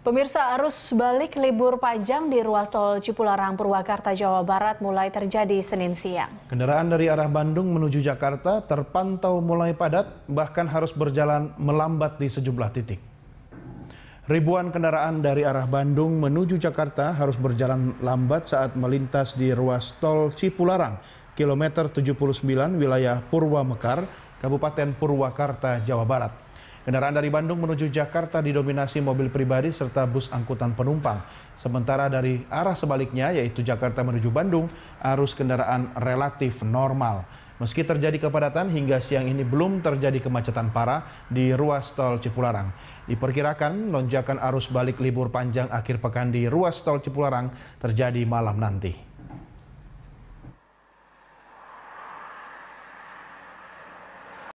Pemirsa arus balik libur panjang di ruas tol Cipularang Purwakarta Jawa Barat mulai terjadi Senin siang. Kendaraan dari arah Bandung menuju Jakarta terpantau mulai padat bahkan harus berjalan melambat di sejumlah titik. Ribuan kendaraan dari arah Bandung menuju Jakarta harus berjalan lambat saat melintas di ruas tol Cipularang, kilometer 79 wilayah Purwamekar, Kabupaten Purwakarta, Jawa Barat. Kendaraan dari Bandung menuju Jakarta didominasi mobil pribadi serta bus angkutan penumpang. Sementara dari arah sebaliknya, yaitu Jakarta menuju Bandung, arus kendaraan relatif normal. Meski terjadi kepadatan, hingga siang ini belum terjadi kemacetan parah di ruas tol Cipularang. Diperkirakan lonjakan arus balik libur panjang akhir pekan di ruas tol Cipularang terjadi malam nanti.